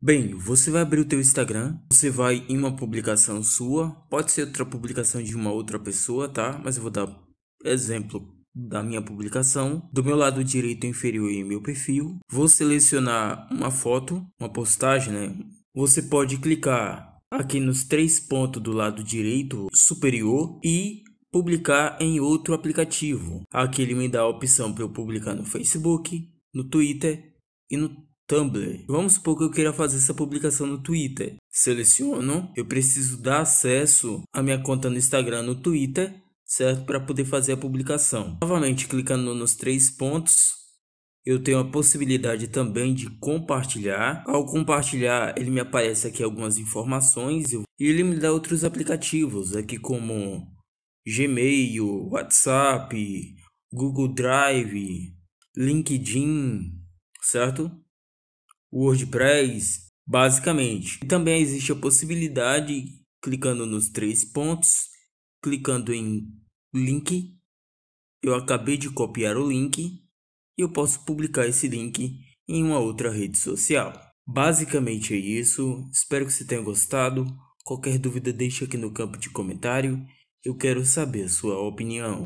Bem, você vai abrir o teu Instagram, você vai em uma publicação sua, pode ser outra publicação de uma outra pessoa, tá? Mas eu vou dar exemplo da minha publicação. Do meu lado direito inferior em meu perfil, vou selecionar uma foto, uma postagem, né? Você pode clicar aqui nos três pontos do lado direito superior e publicar em outro aplicativo. Aqui ele me dá a opção para eu publicar no Facebook, no Twitter e no Tumblr. Vamos supor que eu queira fazer essa publicação no Twitter. Seleciono, eu preciso dar acesso à minha conta no Instagram, no Twitter, certo? Para poder fazer a publicação. Novamente, clicando nos três pontos, eu tenho a possibilidade também de compartilhar. Ao compartilhar, ele me aparece aqui algumas informações e ele me dá outros aplicativos, aqui como Gmail, WhatsApp, Google Drive, LinkedIn, certo? WordPress, basicamente. E também existe a possibilidade, clicando nos três pontos, clicando em link, eu acabei de copiar o link e eu posso publicar esse link em uma outra rede social. Basicamente é isso, espero que você tenha gostado. Qualquer dúvida deixe aqui no campo de comentário, eu quero saber a sua opinião.